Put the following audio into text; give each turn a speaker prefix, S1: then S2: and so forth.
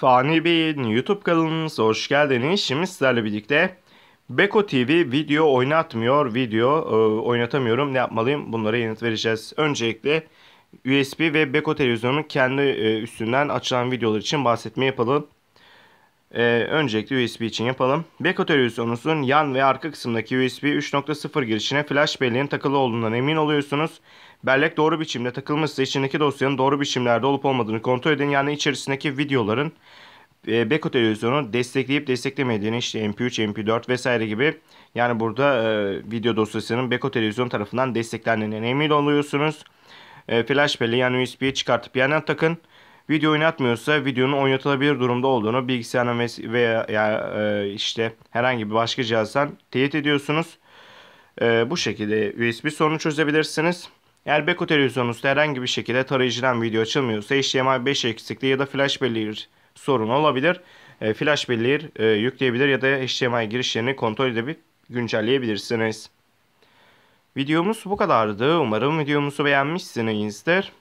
S1: Fani Bey'in YouTube kanalımıza hoş geldiniz. Şimdi sizlerle birlikte Beko TV video oynatmıyor, video e, oynatamıyorum. Ne yapmalıyım? Bunlara yanıt vereceğiz. Öncelikle USB ve Beko televizyonun kendi e, üstünden açılan videolar için bahsetme yapalım. Ee, öncelikle USB için yapalım. Beko televizyonunuzun yan ve arka kısımdaki USB 3.0 girişine flash belleğin takılı olduğundan emin oluyorsunuz. Bellek doğru biçimde takılmışsa içindeki dosyanın doğru biçimlerde olup olmadığını kontrol edin. Yani içerisindeki videoların e, Beko televizyonu destekleyip desteklemediğini işte MP3, MP4 vesaire gibi yani burada e, video dosyasının Beko televizyon tarafından desteklendiğinden emin oluyorsunuz. E, flash belleği yani USB'ye çıkartıp yerine takın. Video oynatmıyorsa videonun oynatılabilir durumda olduğunu bilgisayarına veya ya, e, işte herhangi bir başka cihazdan teyit ediyorsunuz. E, bu şekilde USB sorunu çözebilirsiniz. Eğer Beko televizyonunuzda herhangi bir şekilde tarayıcıdan video açılmıyorsa HDMI 5 eksikliği ya da flash belleği sorunu olabilir. E, flash belleği e, yükleyebilir ya da HDMI girişlerini kontrol edip güncelleyebilirsiniz. Videomuz bu kadardı. Umarım videomuzu beğenmişsinizdir.